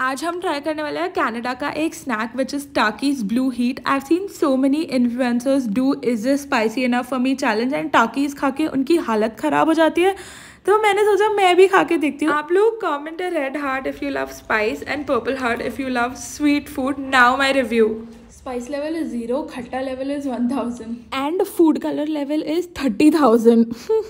आज हम ट्राई करने वाले हैं कनाडा का एक snack which is Takis Blue Heat I seen so many influencers do is a spicy enough for me challenge and Takis खा के उनकी हालत ख़राब हो जाती है तो मैंने सोचा मैं भी खा के देखती हूँ आप लोग comment a red heart if you love spice and purple heart if you love sweet food now my review spice level is zero खट्टा level is one thousand and food colour level is thirty thousand